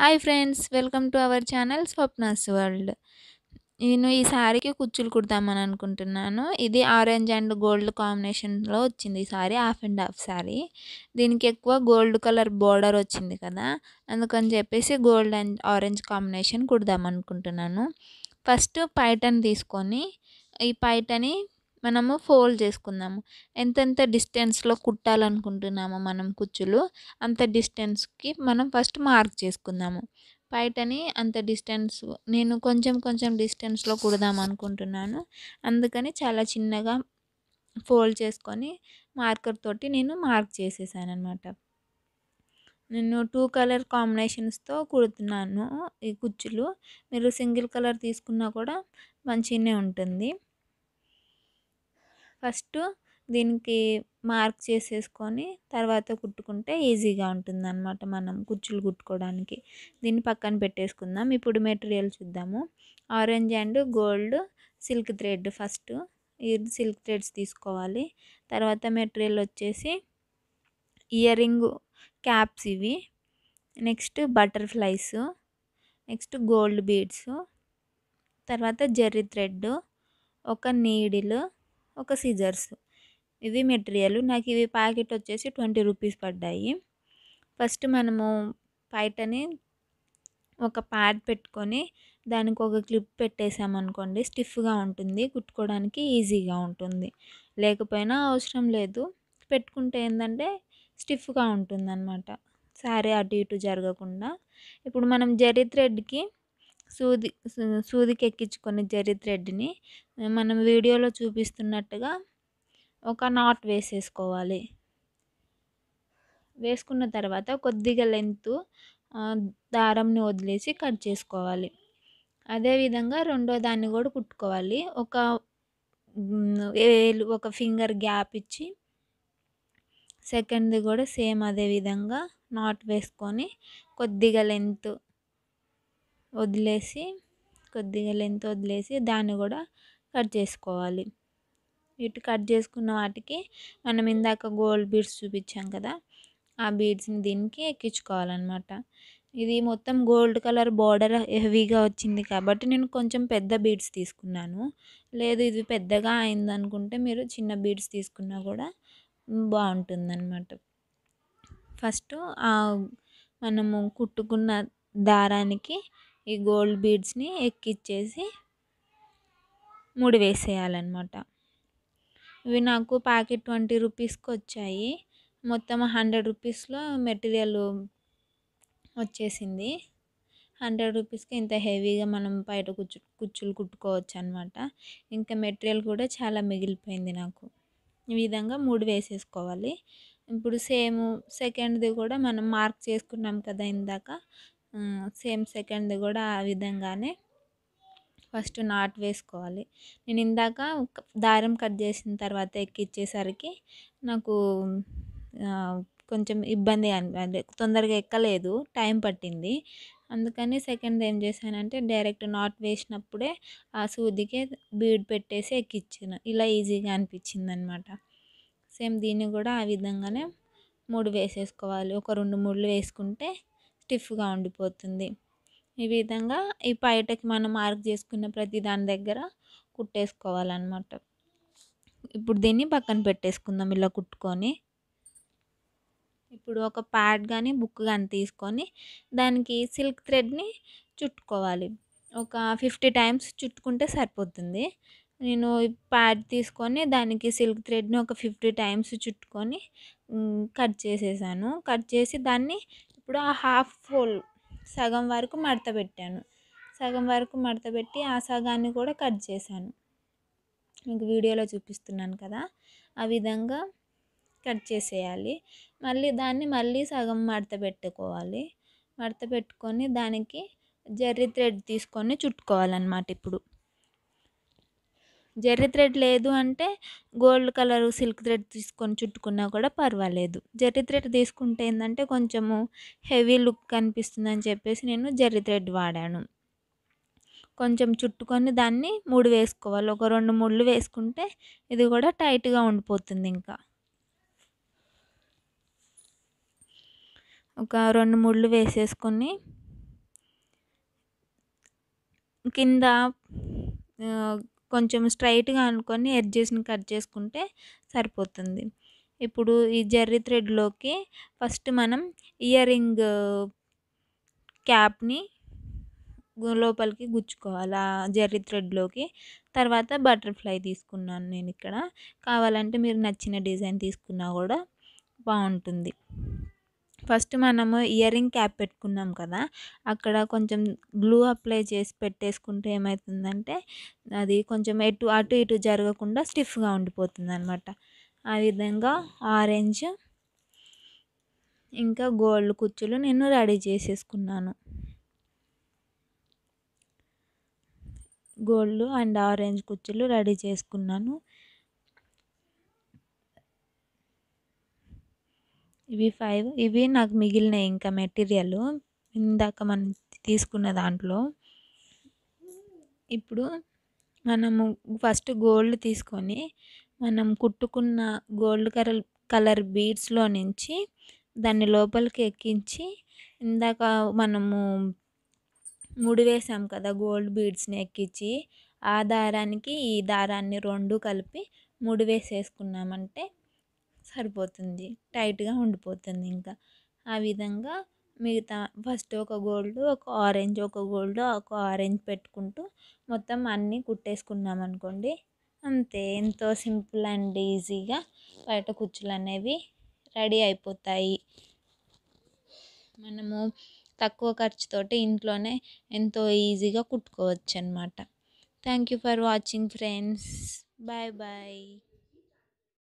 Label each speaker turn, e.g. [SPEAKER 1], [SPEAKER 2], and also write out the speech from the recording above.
[SPEAKER 1] hi friends welcome to our channel Swapna's world నేను ఈ సారీకి కుచ్చులు కుడతామని అనుకుంటున్నాను ఇది ఆరెంజ్ అండ్ గోల్డ్ కాంబినేషన్లో వచ్చింది ఈ sari half and half sari దీనికి ఎక్కువ గోల్డ్ కలర్ బోర్డర్ వచ్చింది కదా అందుకని చెప్పేసి గోల్డ్ అండ్ ఆరెంజ్ కాంబినేషన్ కుడదాం అనుకుంటున్నాను ఫస్ట్ పైటన్ తీసుకొని ఈ పైటని మనము ఫోల్డ్ చేసుకుందాము ఎంతెంత డిస్టెన్స్లో కుట్టాలనుకుంటున్నామో మనం కుచ్చులు అంత డిస్టెన్స్కి మనం ఫస్ట్ మార్క్ చేసుకుందాము బయటని అంత డిస్టెన్స్ నేను కొంచెం కొంచెం డిస్టెన్స్లో కుడదాం అనుకుంటున్నాను అందుకని చాలా చిన్నగా ఫోల్డ్ చేసుకొని మార్కర్ తోటి నేను మార్క్ చేసేసాను అనమాట నేను టూ కలర్ కాంబినేషన్స్తో కుడుతున్నాను ఈ కుచ్చులు మీరు సింగిల్ కలర్ తీసుకున్నా కూడా మంచిగానే ఉంటుంది ఫస్ట్ దీనికి మార్క్ చేసేసుకొని తర్వాత కుట్టుకుంటే ఈజీగా ఉంటుందన్నమాట మనం కుచ్చులు కుట్టుకోవడానికి దీన్ని పక్కన పెట్టేసుకుందాం ఇప్పుడు మెటీరియల్ చూద్దాము orange and gold silk thread first ఈ సిల్క్ థ్రెడ్స్ తీసుకోవాలి తర్వాత మెటీరియల్ వచ్చేసి ఇయర్ రింగ్ క్యాప్స్ ఇవి next butterflies next gold beads తర్వాత జెర్రీ థ్రెడ్ ఒక నీడిల్ ఒక సిజర్స్ ఇవి మెటీరియల్ నాకు ఇవి ప్యాకెట్ వచ్చేసి ట్వంటీ రూపీస్ పడ్డాయి ఫస్ట్ మనము పైటని ఒక ప్యాడ్ పెట్టుకొని దానికి ఒక క్లిప్ పెట్టేసామనుకోండి స్టిఫ్గా ఉంటుంది కుట్టుకోవడానికి ఈజీగా ఉంటుంది లేకపోయినా అవసరం లేదు పెట్టుకుంటే ఏంటంటే స్టిఫ్గా ఉంటుంది అనమాట సారీ అటు ఇటు జరగకుండా ఇప్పుడు మనం జరీ థ్రెడ్కి సూది సూదికి ఎక్కించుకున్న జరి థ్రెడ్ని మనం వీడియోలో చూపిస్తున్నట్టుగా ఒక నాట్ వేసేసుకోవాలి వేసుకున్న తర్వాత కొద్దిగా లెంత్ దారంని వదిలేసి కట్ చేసుకోవాలి అదేవిధంగా రెండో దాన్ని కూడా కుట్టుకోవాలి ఒక వేలు ఒక ఫింగర్ గ్యాప్ ఇచ్చి సెకండ్ది కూడా సేమ్ అదే విధంగా నాట్ వేసుకొని కొద్దిగా లెంత్ వదిలేసి కొద్దిగా లెంత్ వదిలేసి దాన్ని కూడా కట్ చేసుకోవాలి ఇటు కట్ చేసుకున్న వాటికి మనం ఇందాక గోల్డ్ బీడ్స్ చూపించాం కదా ఆ బీడ్స్ని దీనికి ఎక్కించుకోవాలన్నమాట ఇది మొత్తం గోల్డ్ కలర్ బార్డర్ హెవీగా వచ్చింది కాబట్టి నేను కొంచెం పెద్ద బీడ్స్ తీసుకున్నాను లేదు ఇది పెద్దగా అయిందనుకుంటే మీరు చిన్న బీడ్స్ తీసుకున్నా కూడా బాగుంటుందన్నమాట ఫస్ట్ మనము కుట్టుకున్న దారానికి ఈ గోల్డ్ బీడ్స్ని ఎక్కిచ్చేసి ముడి వేసేయాలన్నమాట ఇవి నాకు ప్యాకెట్ ట్వంటీ రూపీస్కి వచ్చాయి మొత్తం హండ్రెడ్ రూపీస్లో మెటీరియల్ వచ్చేసింది హండ్రెడ్ రూపీస్కి ఇంత హెవీగా మనం బయట కుచ్చు కుచ్చులు కుట్టుకోవచ్చు అనమాట ఇంకా మెటీరియల్ కూడా చాలా మిగిలిపోయింది నాకు ఈ విధంగా మూడు వేసేసుకోవాలి ఇప్పుడు సేమ్ సెకండ్ది కూడా మనం మార్క్ చేసుకున్నాం కదా ఇందాక సేమ్ సెకండ్ కూడా ఆ విధంగానే ఫస్ట్ నాట్ వేసుకోవాలి నేను ఇందాక దారం కట్ చేసిన తర్వాత ఎక్కిచ్చేసరికి నాకు కొంచెం ఇబ్బంది అనిపి తొందరగా ఎక్కలేదు టైం పట్టింది అందుకని సెకండ్ ఏం చేశానంటే డైరెక్ట్ నాట్ వేసినప్పుడే ఆ సూదికే బీడ్ పెట్టేసి ఎక్కిచ్చాను ఇలా ఈజీగా అనిపించింది అనమాట సేమ్ దీన్ని కూడా ఆ విధంగానే మూడు వేసేసుకోవాలి ఒక రెండు మూడులు వేసుకుంటే స్టిఫ్గా ఉండిపోతుంది ఈ విధంగా ఈ పైటకి మనం మార్క్ చేసుకున్న ప్రతి దాని దగ్గర కుట్టేసుకోవాలన్నమాట ఇప్పుడు దీన్ని పక్కన పెట్టేసుకుందాం ఇలా కుట్టుకొని ఇప్పుడు ఒక ప్యాడ్ కానీ బుక్ కానీ తీసుకొని దానికి సిల్క్ థ్రెడ్ని చుట్టుకోవాలి ఒక ఫిఫ్టీ టైమ్స్ చుట్టుకుంటే సరిపోతుంది నేను ప్యాడ్ తీసుకొని దానికి సిల్క్ థ్రెడ్ని ఒక ఫిఫ్టీ టైమ్స్ చుట్టుకొని కట్ చేసేసాను కట్ చేసి దాన్ని ఇప్పుడు ఆ హాఫ్ ఫుల్ సగం వరకు మడత పెట్టాను సగం వరకు మడత పెట్టి ఆ సగాన్ని కూడా కట్ చేశాను మీకు వీడియోలో చూపిస్తున్నాను కదా ఆ విధంగా కట్ చేసేయాలి మళ్ళీ దాన్ని మళ్ళీ సగం మడత పెట్టుకోవాలి మడత పెట్టుకొని దానికి జర్రీ థ్రెడ్ తీసుకొని చుట్టుకోవాలన్నమాట ఇప్పుడు జెర్రీ థ్రెడ్ లేదు అంటే గోల్డ్ కలర్ సిల్క్ థ్రెడ్ తీసుకొని చుట్టుకున్నా కూడా పర్వాలేదు జెర్రీ థ్రెడ్ తీసుకుంటే ఏంటంటే కొంచెము హెవీ లుక్ కనిపిస్తుంది అని చెప్పేసి నేను జెర్రీ థ్రెడ్ వాడాను కొంచెం చుట్టుకొని దాన్ని మూడు వేసుకోవాలి ఒక రెండు ముళ్ళు వేసుకుంటే ఇది కూడా టైట్గా ఉండిపోతుంది ఇంకా ఒక రెండు ముళ్ళు వేసేసుకొని కింద కొంచెం స్ట్రైట్గా అనుకొని ఎడ్జెస్ని కట్ చేసుకుంటే సరిపోతుంది ఇప్పుడు ఈ జర్రీ థ్రెడ్లోకి ఫస్ట్ మనం ఇయర్ రింగ్ క్యాప్ని లోపలికి గుచ్చుకోవాలి ఆ జర్రీ థ్రెడ్లోకి తర్వాత బటర్ఫ్లై తీసుకున్నాను నేను ఇక్కడ కావాలంటే మీరు నచ్చిన డిజైన్ తీసుకున్నా కూడా బాగుంటుంది ఫస్ట్ మనము ఇయర్ రింగ్ క్యాప్ పెట్టుకున్నాం కదా అక్కడ కొంచెం గ్లూ అప్లై చేసి పెట్టేసుకుంటే ఏమవుతుందంటే అది కొంచెం ఎటు అటు ఇటు జరగకుండా స్టిఫ్గా ఉండిపోతుంది అనమాట ఆ విధంగా ఆరెంజ్ ఇంకా గోల్డ్ కుచ్చులు నేను రెడీ చేసేసుకున్నాను గోల్డ్ అండ్ ఆరెంజ్ కుచ్చులు రెడీ చేసుకున్నాను ఇవి ఫైవ్ ఇవి నాకు మిగిలినాయి ఇంకా మెటీరియల్ ఇందాక మనం తీసుకున్న దాంట్లో ఇప్పుడు మనము ఫస్ట్ గోల్డ్ తీసుకొని మనం కుట్టుకున్న గోల్డ్ కలర్ కలర్ బీడ్స్లో నుంచి దాన్ని లోపలికి ఎక్కించి ఇందాక మనము ముడి వేసాం కదా గోల్డ్ బీడ్స్ని ఎక్కించి ఆ దారానికి ఈ దారాన్ని రెండు కలిపి ముడి వేసేసుకున్నామంటే సరిపోతుంది టైట్గా ఉండిపోతుంది ఇంకా ఆ విధంగా మిగతా ఫస్ట్ ఒక గోల్డ్ ఒక ఆరెంజ్ ఒక గోల్డ్ ఒక ఆరెంజ్ పెట్టుకుంటూ మొత్తం అన్నీ కుట్టేసుకున్నాం అనుకోండి అంతే ఎంతో సింపుల్ అండ్ ఈజీగా బయట కుచ్చులు అనేవి రెడీ అయిపోతాయి మనము తక్కువ ఖర్చుతోటి ఇంట్లోనే ఎంతో ఈజీగా కుట్టుకోవచ్చు అనమాట thank you for watching friends bye bye